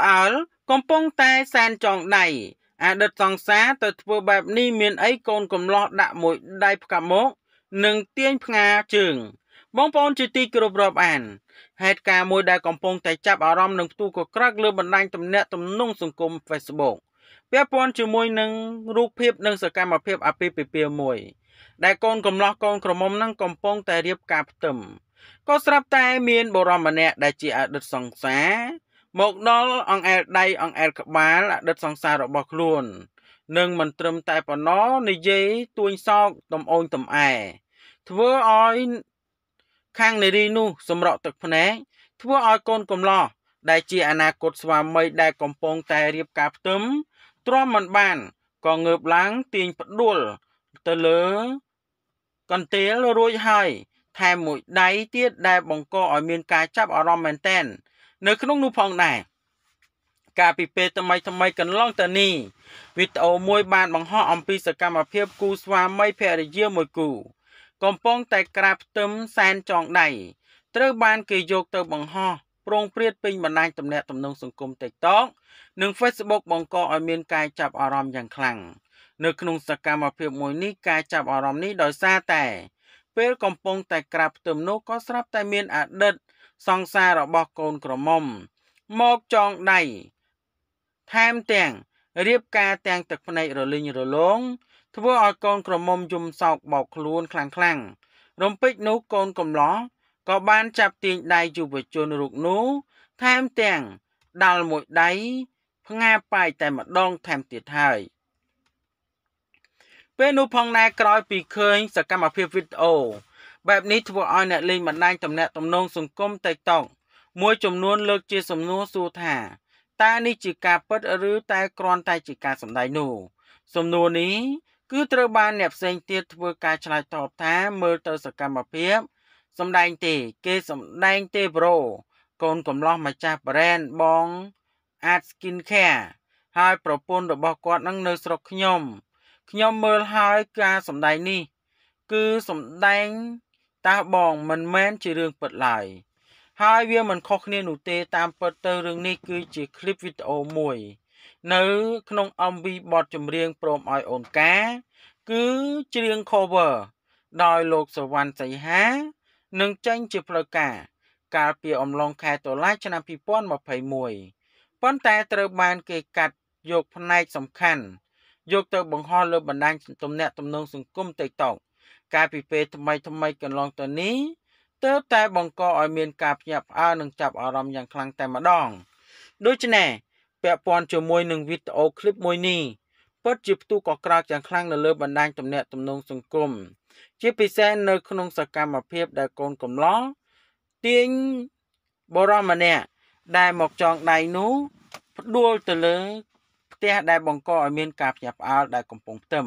ផ្អើលកំពុងតែសែនចងដៃអតីតសង្សារទៅធ្វើបែបនេះមានអីកូនកំឡោះដាក់មួយដៃផ្កាប់មក និងទាញផ្ងាជើង បងប្អូនជាទីគោរពរាប់អានហេតុការណ៍មួយដែលកំពុងតែចាប់អារម្មណ៍និងផ្ទុះកក្រឹកលើបណ្ដាញទំនាក់ទំនងសង្គម Facebook ពាក់ព័ន្ធជាមួយនឹងរូបភាពនិងសកម្មភាពអាពាហ៍ពិពាហ៍មួយ ដែលកូនកំឡោះកូនក្រមុំនឹងកំពុងតែរៀបការផ្ទឹមក៏ស្រាប់តែមានបរមម្នាក់ដែលជាអតីតសង្សារមកដល់អង្អែលដៃអង្អែលក្បាលអតីតសង្សាររបស់ខ្លួននឹងមិនត្រឹមតែប៉ុណ្ណោះនិយាយទួញសោកតំអូនតំអែធ្វើឲ្យខាងនារីនោះសម្រក់ទឹកភ្នែកធ្វើឲ្យកូនកំឡោះដែលជាអនាគតស្វាមីដែលកំពុងតែរៀបការផ្ទឹមទ្រាំមិនបានក៏ងើបឡើងទាញផ្ដួលទៅលើកន្ទេលរួចហើយ ថែមមួយដៃទៀតដែលបង្កឲ្យមានការចាប់អារម្មណ៍មែនតែននៅក្នុងនោះផងដែរកាលពីពេលថ្មីថ្មីកន្លងទៅនេះវីដេអូមួយ បានបង្ហោះអំពីសកម្មភាពគូស្វាមីភរិយាមួយគូ កំពុងតែក្រាបផ្ទឹមសែនចងដៃត្រូវបានគេយកទៅបង្ហោះប្រងព្រាតពេញបណ្ដាញទំនាក់ទំនង សង្គម TikTok និង Facebook បង្កឲ្យមានការចាប់អារម្មណ៍យ៉ាងខ្លាំងនៅក្នុងសកម្មភាពមួយនេះការចាប់អារម្មណ៍នេះដោយសារតែពេលកំពុងតែក្រាបផ្ទឹមនោះក៏ស្រាប់តែមានអតីតសង្សាររបស់កូន ក្រមុំមកចងដៃថែមទាំងរៀបការទាំងទឹកភ្នែករលិញរលោងធ្វើឲ្យកូន ក្រមុំយំសោកបោកខ្លួនខ្លាំងខ្លាំងរំពេចនោះកូនកំឡោះក៏បានចាប់ទាញដៃយុវជនរូបនោះថែមទាំងដាល់មួយដៃផ្ងាប៉ាយតែម្ដងថែមទៀតហើយពេលនោះផងណែក្រោយ ពីឃើញ សកម្មភាពវីដេអូបែបនេះធ្វើឲ្យអ្នកលេងបណ្ដាញទំនាក់ទំនងសង្គម TikTok មួយចំនួនលើកជាសំណួរសួរថាតើនេះជាការពិតឬតែគ្រាន់តែជាការសម្ដែងនោះ សំណួរនេះគឺត្រូវបានអ្នកផ្សេងទៀតធ្វើការឆ្លើយតបថា មើលទៅសកម្មភាពសម្ដែងទេ គេសម្ដែងទេប្រូកូនកំឡោះម្ចាស់ brand បង Art Skin Care ហើយប្រពន្ធរបស់គាត់នឹងនៅស្រុកខ្ញុំខ្ញុំមើលហើយការសម្ដែងនេះ គឺសម្ដែងតាបងមិនមែនជារឿងពិតឡើយហើយវាមិនខុសគ្នានោះទេតាមពិតទៅរឿងនេះគឺជាคลิปវីដេអូមួយ នៅ ក្នុង MV បទចម្រៀងព្រមឲ្យអូនកាគឺច្រៀង cover ដោយលោកសវណ្ណសីហានឹងចេញជាផ្លូវការកាលពីអំឡុងខែតុលាឆ្នាំ2021ប៉ុន្តែត្រូវបាន គេកាត់យកផ្នែកសំខាន់យក ទៅ បង្ហោះលើបណ្ដាញទំនាក់ទំនងសង្គម TikTok កាលពីពេលថ្មីថ្មីកន្លងទៅនេះទើបតែបង្កឲ្យមានការភ្ញាក់ផ្អើលនិងចាប់អារម្មណ៍យ៉ាងខ្លាំងតែម្ដង ដូច្នេះពាក់ព័ន្ធជាមួយនឹងវីដេអូឃ្លីបមួយនេះពិតជាផ្ទុះក៏ក្រោកយ៉ាងខ្លាំងនៅលើបណ្ដាញទំនាក់ទំនងសង្គមជាពិសេសនៅក្នុងសកម្មភាពដែលកូនកំឡោះទាញបរមម្នាក់ដែលមកចងដៃនោះផ្ដួលទៅលើផ្ទះដែលបង្កឲ្យមានការភ្ញាក់ផ្អើលដែលកំពុងផ្ទឹម